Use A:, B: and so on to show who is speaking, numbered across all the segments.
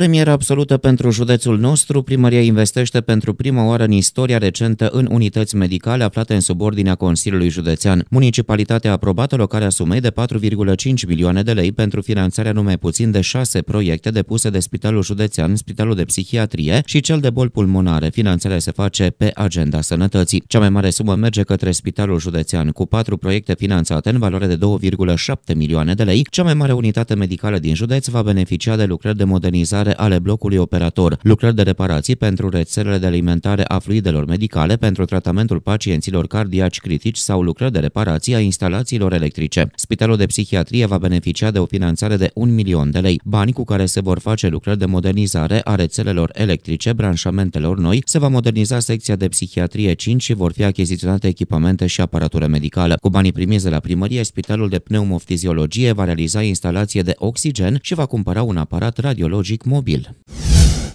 A: Premieră absolută pentru județul nostru, primăria investește pentru prima oară în istoria recentă în unități medicale aflate în subordinea Consiliului Județean. Municipalitatea a aprobat alocarea sumei de 4,5 milioane de lei pentru finanțarea numai puțin de șase proiecte depuse de Spitalul Județean, Spitalul de Psihiatrie și cel de boli pulmonare. Finanțarea se face pe agenda sănătății. Cea mai mare sumă merge către Spitalul Județean, cu patru proiecte finanțate în valoare de 2,7 milioane de lei. Cea mai mare unitate medicală din județ va beneficia de lucrări de modernizare alimentare ale blocului operator, lucrări de reparații pentru rețelele de alimentare a fluidelor medicale pentru tratamentul pacienților cardiaci critici sau lucrări de reparații a instalațiilor electrice. Spitalul de psihiatrie va beneficia de o finanțare de 1 milion de lei, bani cu care se vor face lucrări de modernizare a rețelelor electrice, branșamentelor noi, se va moderniza secția de psihiatrie 5 și vor fi achiziționate echipamente și aparatură medicală. Cu banii primiți de la primărie, Spitalul de Pneumoftiziologie va realiza instalație de oxigen și va cumpăra un aparat radiologic modern mobil.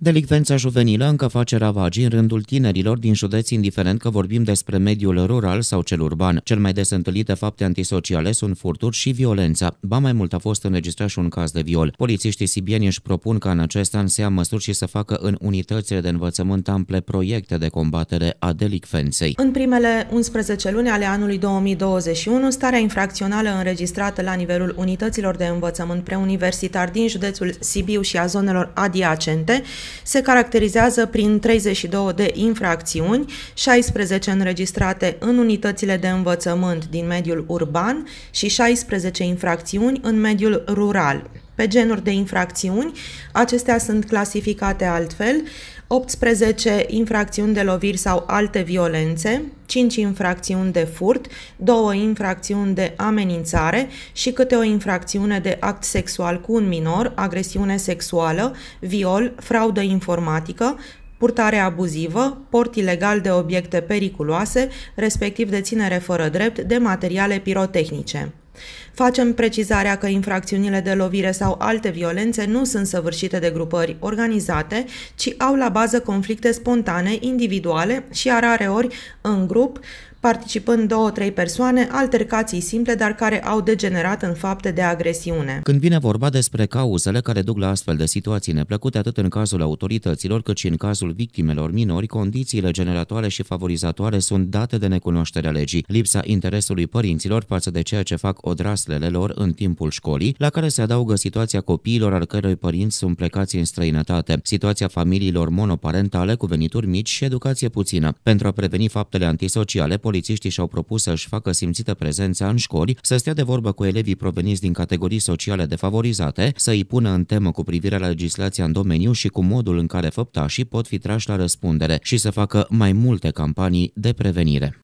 A: Delicvența juvenilă încă face ravagii în rândul tinerilor din județi, indiferent că vorbim despre mediul rural sau cel urban. Cel mai des întâlnite fapte antisociale sunt furturi și violența. Ba mai mult a fost înregistrat și un caz de viol. Polițiștii sibieni își propun ca în acest an să ia măsuri și să facă în unitățile de învățământ ample proiecte de combatere a delicvenței.
B: În primele 11 luni ale anului 2021, starea infracțională înregistrată la nivelul unităților de învățământ preuniversitar din județul Sibiu și a zonelor adiacente se caracterizează prin 32 de infracțiuni, 16 înregistrate în unitățile de învățământ din mediul urban și 16 infracțiuni în mediul rural. Pe genuri de infracțiuni, acestea sunt clasificate altfel, 18 infracțiuni de loviri sau alte violențe, 5 infracțiuni de furt, 2 infracțiuni de amenințare și câte o infracțiune de act sexual cu un minor, agresiune sexuală, viol, fraudă informatică, purtare abuzivă, port ilegal de obiecte periculoase, respectiv deținere fără drept de materiale pirotehnice. Facem precizarea că infracțiunile de lovire sau alte violențe nu sunt săvârșite de grupări organizate, ci au la bază conflicte spontane, individuale și a rareori în grup, participând două, trei persoane, altercații simple, dar care au degenerat în fapte de agresiune.
A: Când vine vorba despre cauzele care duc la astfel de situații neplăcute, atât în cazul autorităților, cât și în cazul victimelor minori, condițiile generatoare și favorizatoare sunt date de necunoașterea legii, lipsa interesului părinților față de ceea ce fac odraslele lor în timpul școlii, la care se adaugă situația copiilor al cărui părinți sunt plecați în străinătate, situația familiilor monoparentale cu venituri mici și educație puțină. Pentru a preveni faptele antisociale, polițiștii și-au propus să-și facă simțită prezența în școli, să stea de vorbă cu elevii proveniți din categorii sociale defavorizate, să îi pună în temă cu privire la legislația în domeniu și cu modul în care făptașii pot fi trași la răspundere și să facă mai multe campanii de prevenire.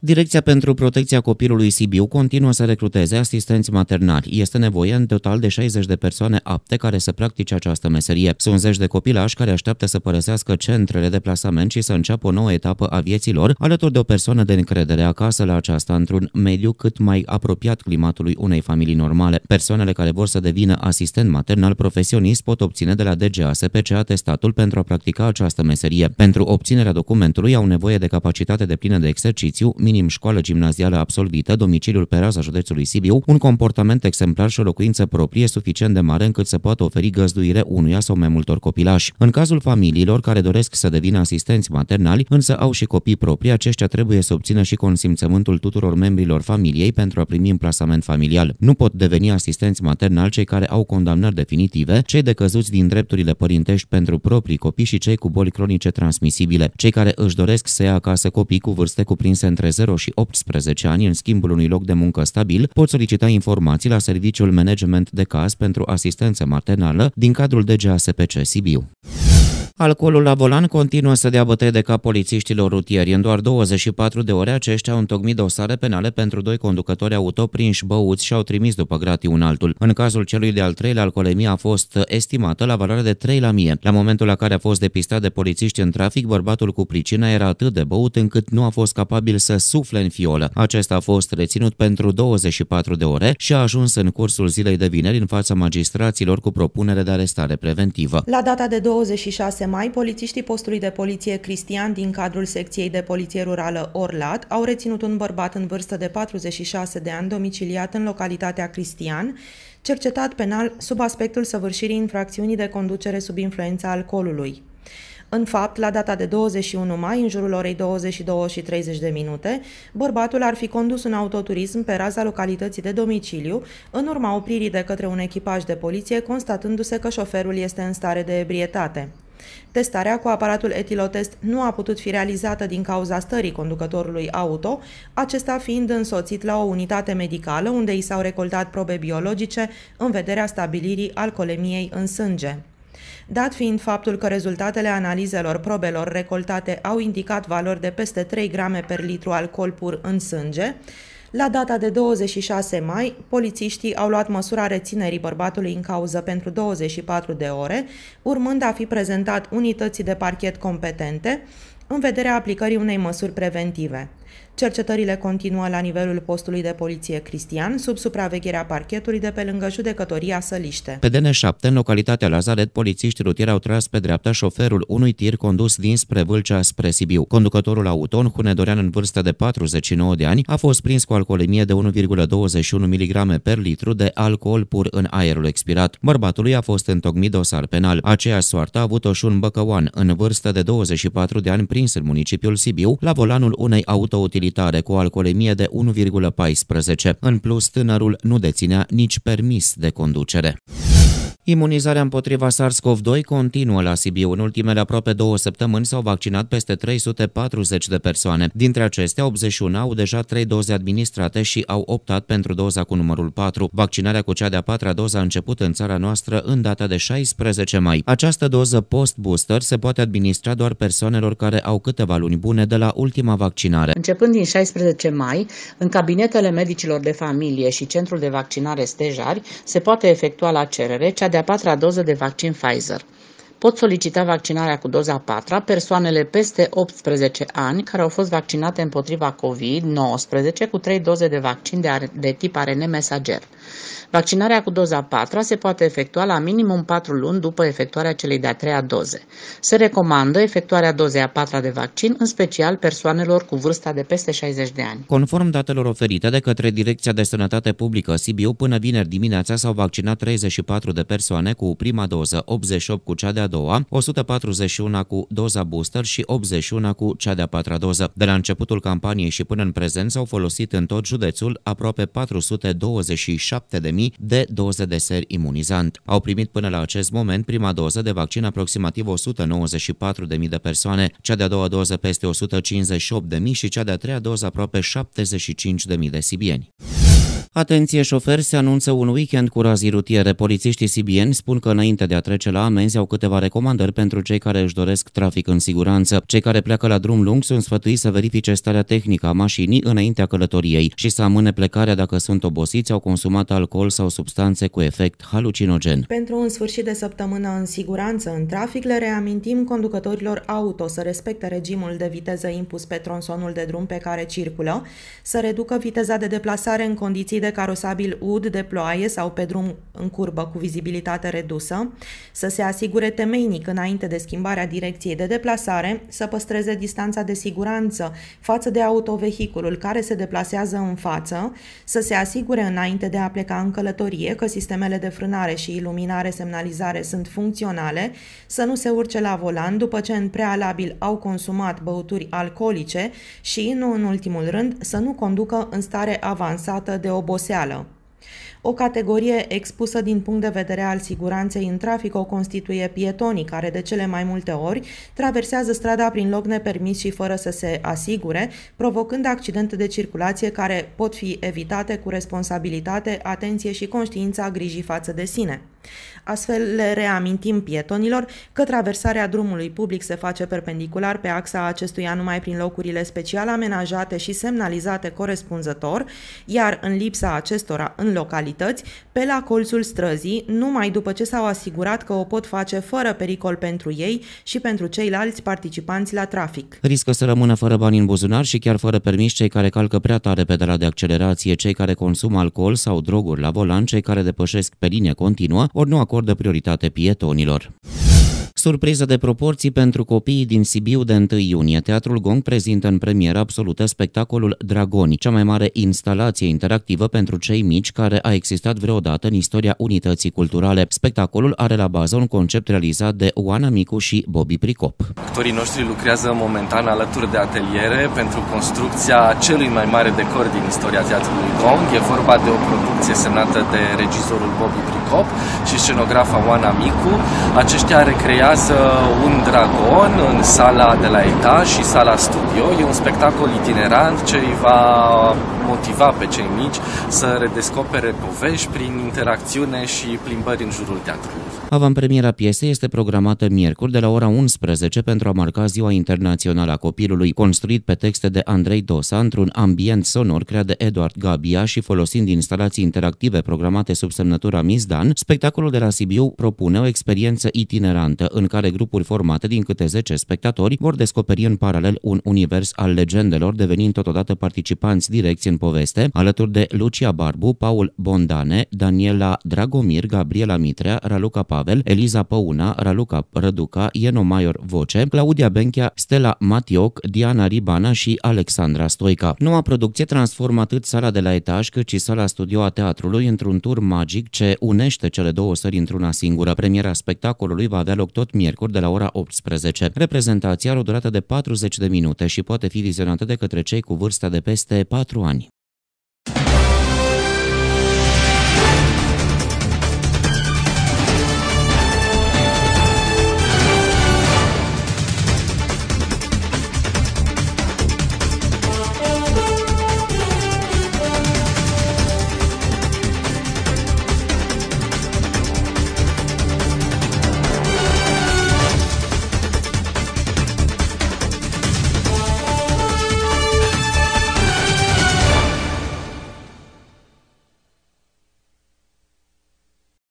A: Direcția pentru Protecția Copilului Sibiu continuă să recruteze asistenți maternali. Este nevoie în total de 60 de persoane apte care să practice această meserie. Sunt zeci de copilași care așteaptă să părăsească centrele de plasament și să înceapă o nouă etapă a vieții lor, alături de o persoană de încredere acasă la aceasta într-un mediu cât mai apropiat climatului unei familii normale. Persoanele care vor să devină asistent maternal profesionist pot obține de la DGASPC atestatul pentru a practica această meserie. Pentru obținerea documentului au nevoie de capacitate de plină de exercițiu, minim școală gimnazială absolvită, domiciliul pe raza județului Sibiu, un comportament exemplar și o locuință proprie suficient de mare încât să poată oferi găzduire unuia sau mai multor copilași. În cazul familiilor care doresc să devină asistenți maternali, însă au și copii proprii, aceștia trebuie să obțină și consimțământul tuturor membrilor familiei pentru a primi în plasament familial. Nu pot deveni asistenți maternali cei care au condamnări definitive, cei decăzuți din drepturile părintești pentru proprii copii și cei cu boli cronice transmisibile, cei care își doresc să ia acasă copii cu vârste cuprinse între 0 și 18 ani în schimbul unui loc de muncă stabil pot solicita informații la Serviciul Management de Caz pentru Asistență Maternală din cadrul DGASPC Sibiu. Alcoolul la volan continuă să dea bătăi de cap polițiștilor rutieri. În doar 24 de ore, aceștia au întocmit dosare penale pentru doi conducători auto prinși băuți și au trimis după gratii un altul. În cazul celui de-al treilea, alcoolemia a fost estimată la valoare de 3 la 1000. La momentul la care a fost depistat de polițiști în trafic, bărbatul cu pricina era atât de băut încât nu a fost capabil să sufle în fiolă. Acesta a fost reținut pentru 24 de ore și a ajuns în cursul zilei de vineri în fața magistraților cu propunere de arestare preventivă.
B: La data de 26 mai, polițiștii postului de poliție Cristian din cadrul secției de poliție rurală Orlat au reținut un bărbat în vârstă de 46 de ani domiciliat în localitatea Cristian, cercetat penal sub aspectul săvârșirii infracțiunii de conducere sub influența alcoolului. În fapt, la data de 21 mai, în jurul orei 22 și 30 de minute, bărbatul ar fi condus un autoturism pe raza localității de domiciliu, în urma opririi de către un echipaj de poliție, constatându-se că șoferul este în stare de ebrietate. Testarea cu aparatul etilotest nu a putut fi realizată din cauza stării conducătorului auto, acesta fiind însoțit la o unitate medicală unde i s-au recoltat probe biologice în vederea stabilirii alcolemiei în sânge. Dat fiind faptul că rezultatele analizelor probelor recoltate au indicat valori de peste 3 grame per litru alcool pur în sânge, la data de 26 mai, polițiștii au luat măsura reținerii bărbatului în cauză pentru 24 de ore, urmând a fi prezentat unității de parchet competente în vederea aplicării unei măsuri preventive. Cercetările continuă la nivelul postului de poliție Cristian, sub supravegherea parchetului de pe lângă judecătoria Săliște. Pe
A: DN7, în localitatea Lazaret, polițiști rutieri au tras pe dreapta șoferul unui tir condus dinspre Vâlcea spre Sibiu. Conducătorul auton, hunedorean în vârstă de 49 de ani, a fost prins cu alcoolemie de 1,21 mg per litru de alcool pur în aerul expirat. Bărbatului a fost întocmit dosar penal. Aceea soartă a avut-o și un băcăuan în vârstă de 24 de ani prins în municipiul Sibiu la volanul unei auto utilitare cu alcoolemie de 1,14. În plus, tânărul nu deținea nici permis de conducere. Imunizarea împotriva SARS-CoV-2 continuă la Sibiu. În ultimele aproape două săptămâni s-au vaccinat peste 340 de persoane. Dintre acestea, 81 au deja trei doze administrate și au optat pentru doza cu numărul 4. Vaccinarea cu cea de-a patra doză a început în țara noastră în data de 16 mai. Această doză post-booster se poate administra doar persoanelor care au câteva luni bune de la ultima vaccinare.
B: Începând din 16 mai, în cabinetele medicilor de familie și centrul de vaccinare Stejari se poate efectua la cerere cea de de-a patra doză de vaccin Pfizer. Pot solicita vaccinarea cu doza a patra persoanele peste 18 ani care au fost vaccinate împotriva COVID-19 cu trei doze de vaccin de, de tip ARN mesager. Vaccinarea cu doza 4 se poate efectua la minimum 4 luni după efectuarea celei de-a treia doze. Se recomandă efectuarea dozei a patra de vaccin, în special persoanelor cu vârsta de peste 60 de ani.
A: Conform datelor oferite de către Direcția de Sănătate Publică Sibiu, până vineri dimineața s-au vaccinat 34 de persoane cu prima doză, 88 cu cea de-a doua, 141 cu doza booster și 81 cu cea de-a patra doză. De la începutul campaniei și până în prezent s-au folosit în tot județul aproape 426. 7.000 de doze de ser imunizant. Au primit până la acest moment prima doză de vaccin aproximativ 194.000 de persoane, cea de-a doua doză peste 158.000 și cea de-a treia doză aproape 75.000 de sibieni. Atenție, șoferi, se anunță un weekend cu razii rutiere. Polițiștii Sibien spun că înainte de a trece la amenzi au câteva recomandări pentru cei care își doresc trafic în siguranță. Cei care pleacă la drum lung sunt sfătuiți să verifice starea tehnică a mașinii înaintea călătoriei și să amâne plecarea dacă sunt obosiți, au consumat alcool sau substanțe cu efect halucinogen.
B: Pentru un sfârșit de săptămână în siguranță în trafic, le reamintim conducătorilor auto să respecte regimul de viteză impus pe tronsonul de drum pe care circulă, să reducă viteza de deplasare în condiții de de carosabil ud de ploaie sau pe drum în curbă cu vizibilitate redusă, să se asigure temeinic înainte de schimbarea direcției de deplasare, să păstreze distanța de siguranță față de autovehiculul care se deplasează în față, să se asigure înainte de a pleca în călătorie că sistemele de frânare și iluminare semnalizare sunt funcționale, să nu se urce la volan după ce în prealabil au consumat băuturi alcoolice și, nu în ultimul rând, să nu conducă în stare avansată de obor oboseală. O categorie expusă din punct de vedere al siguranței în trafic o constituie pietonii, care de cele mai multe ori traversează strada prin loc nepermis și fără să se asigure, provocând accidente de circulație care pot fi evitate cu responsabilitate, atenție și conștiința grijii față de sine. Astfel le reamintim pietonilor că traversarea drumului public se face perpendicular pe axa acestuia numai prin locurile special amenajate și semnalizate corespunzător, iar în lipsa acestora în localități, pe la colțul străzii, numai după ce s-au asigurat că o pot face fără pericol pentru ei și pentru ceilalți participanți la trafic.
A: Riscă să rămână fără bani în buzunar și chiar fără permis cei care calcă prea tare pedala de accelerație, cei care consumă alcool sau droguri la volan, cei care depășesc pe linie continuă, ori nu acordă prioritate pietonilor. Surpriză de proporții pentru copiii din Sibiu de 1 iunie. Teatrul Gong prezintă în premieră absolută spectacolul Dragoni, cea mai mare instalație interactivă pentru cei mici care a existat vreodată în istoria unității culturale. Spectacolul are la bază un concept realizat de Oana Micu și Bobby Pricop. Actorii noștri lucrează momentan alături de ateliere pentru construcția celui mai mare decor din istoria teatrului Gong. E vorba de o producție semnată de regizorul Bobby Pricop și scenografa Oana Micu. Aceștia recrează urmează Un Dragon în sala de la etaj și sala studio. E un spectacol itinerant ce îi va motiva pe cei mici să redescopere povești prin interacțiune și plimbări în jurul teatrului. Avantpremiera piesei este programată miercuri de la ora 11 pentru a marca Ziua Internațională a Copilului, construit pe texte de Andrei Dosa într-un ambient sonor creat de Eduard Gabia și folosind instalații interactive programate sub semnătura Mizdan, spectacolul de la Sibiu propune o experiență itinerantă în în care grupuri formate din câte 10 spectatori vor descoperi în paralel un univers al legendelor, devenind totodată participanți direcți în poveste, alături de Lucia Barbu, Paul Bondane, Daniela Dragomir, Gabriela Mitrea, Raluca Pavel, Eliza Păuna, Raluca Răduca, Ieno Maior Voce, Claudia Benchea, Stella Matioc, Diana Ribana și Alexandra Stoica. Noua producție transformă atât sala de la etaj cât și sala studio a teatrului într-un tur magic ce unește cele două sări într-una singură. Premiera spectacolului va avea loc tot tot miercuri de la ora 18. Reprezentația are o durată de 40 de minute și poate fi vizionată de către cei cu vârsta de peste 4 ani.